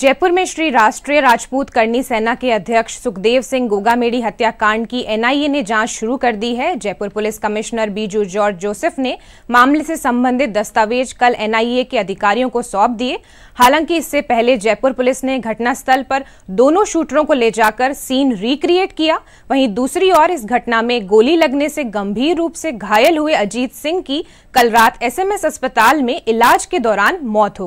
जयपुर में श्री राष्ट्रीय राजपूत करनी सेना के अध्यक्ष सुखदेव सिंह गोगामेड़ी हत्याकांड की एनआईए ने जांच शुरू कर दी है जयपुर पुलिस कमिश्नर बीजू जॉर्ज जोसेफ ने मामले से संबंधित दस्तावेज कल एनआईए के अधिकारियों को सौंप दिए हालांकि इससे पहले जयपुर पुलिस ने घटनास्थल पर दोनों शूटरों को ले जाकर सीन रिक्रिएट किया वहीं दूसरी ओर इस घटना में गोली लगने से गंभीर रूप से घायल हुए अजीत सिंह की कल रात एसएमएस अस्पताल में इलाज के दौरान मौत हो गई